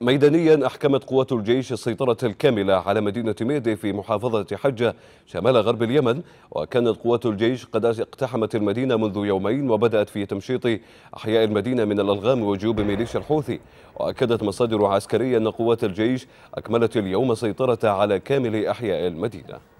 ميدانيا أحكمت قوات الجيش السيطرة الكاملة على مدينة ميدي في محافظة حجة شمال غرب اليمن وكانت قوات الجيش قد اقتحمت المدينة منذ يومين وبدأت في تمشيط أحياء المدينة من الألغام وجيوب ميليشيا الحوثي وأكدت مصادر عسكرية أن قوات الجيش أكملت اليوم سيطرة على كامل أحياء المدينة